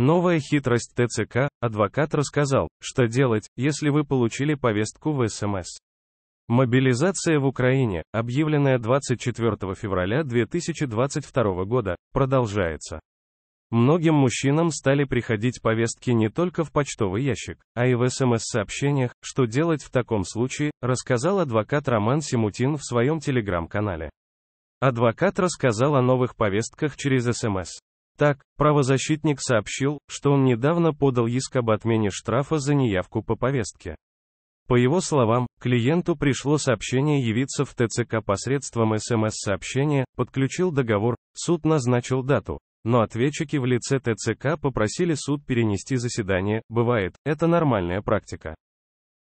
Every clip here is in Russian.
Новая хитрость ТЦК, адвокат рассказал, что делать, если вы получили повестку в СМС. Мобилизация в Украине, объявленная 24 февраля 2022 года, продолжается. Многим мужчинам стали приходить повестки не только в почтовый ящик, а и в СМС-сообщениях, что делать в таком случае, рассказал адвокат Роман Симутин в своем телеграм-канале. Адвокат рассказал о новых повестках через СМС. Так, правозащитник сообщил, что он недавно подал иск об отмене штрафа за неявку по повестке. По его словам, клиенту пришло сообщение явиться в ТЦК посредством СМС-сообщения, подключил договор, суд назначил дату. Но ответчики в лице ТЦК попросили суд перенести заседание, бывает, это нормальная практика.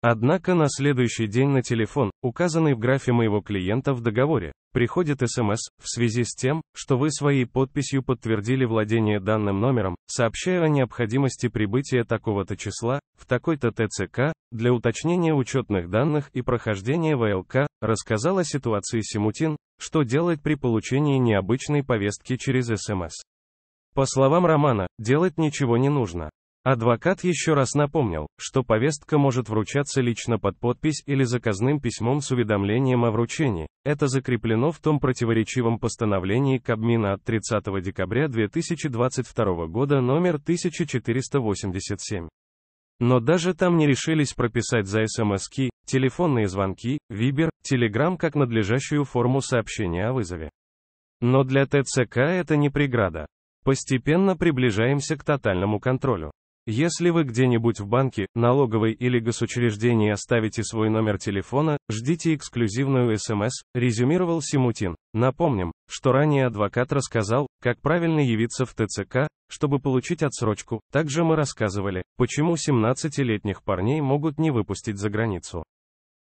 Однако на следующий день на телефон, указанный в графе моего клиента в договоре, приходит СМС, в связи с тем, что вы своей подписью подтвердили владение данным номером, сообщая о необходимости прибытия такого-то числа, в такой-то ТЦК, для уточнения учетных данных и прохождения ВЛК, рассказала о ситуации Симутин, что делать при получении необычной повестки через СМС. По словам Романа, делать ничего не нужно. Адвокат еще раз напомнил, что повестка может вручаться лично под подпись или заказным письмом с уведомлением о вручении. Это закреплено в том противоречивом постановлении Кабмина от 30 декабря 2022 года номер 1487. Но даже там не решились прописать за смски, телефонные звонки, вибер, телеграм как надлежащую форму сообщения о вызове. Но для ТЦК это не преграда. Постепенно приближаемся к тотальному контролю. Если вы где-нибудь в банке, налоговой или госучреждении оставите свой номер телефона, ждите эксклюзивную СМС, резюмировал Симутин. Напомним, что ранее адвокат рассказал, как правильно явиться в ТЦК, чтобы получить отсрочку. Также мы рассказывали, почему 17-летних парней могут не выпустить за границу.